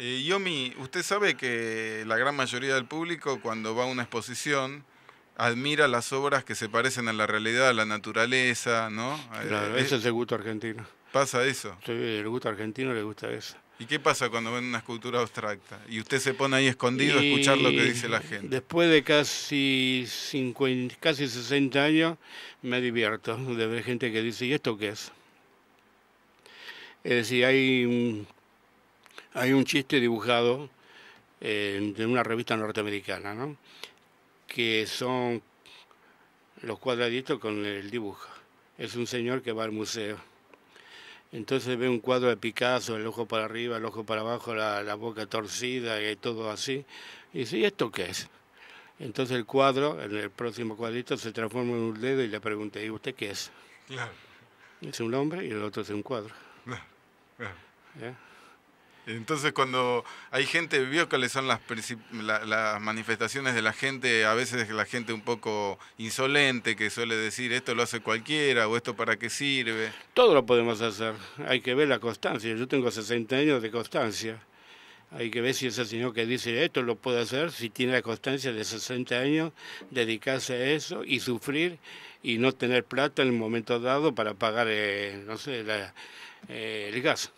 Eh, Yomi, usted sabe que la gran mayoría del público cuando va a una exposición admira las obras que se parecen a la realidad, a la naturaleza, ¿no? Eh, claro, eh, ese es el gusto argentino. ¿Pasa eso? Sí, el gusto argentino le gusta eso. ¿Y qué pasa cuando ven una escultura abstracta? Y usted se pone ahí escondido a escuchar lo que dice la gente. Después de casi, 50, casi 60 años me divierto de ver gente que dice, ¿y esto qué es? Es decir, hay hay un chiste dibujado en eh, una revista norteamericana, ¿no? que son los cuadraditos con el dibujo. Es un señor que va al museo. Entonces ve un cuadro de Picasso, el ojo para arriba, el ojo para abajo, la, la boca torcida y todo así. Y dice, ¿y esto qué es? Entonces el cuadro, en el próximo cuadrito, se transforma en un dedo y le pregunta, ¿y usted qué es? Claro. Es un hombre y el otro es un cuadro. Claro. ¿Eh? Entonces cuando hay gente, vio cuáles son las, manifestaciones de la gente, a veces la gente un poco insolente que suele decir esto lo hace cualquiera o esto para qué sirve. Todo lo podemos hacer, hay que ver la constancia. Yo tengo 60 años de constancia. Hay que ver si ese señor que dice esto lo puede hacer, si tiene la constancia de 60 años, dedicarse a eso y sufrir y no tener plata en el momento dado para pagar, eh, no sé, eh, el gas.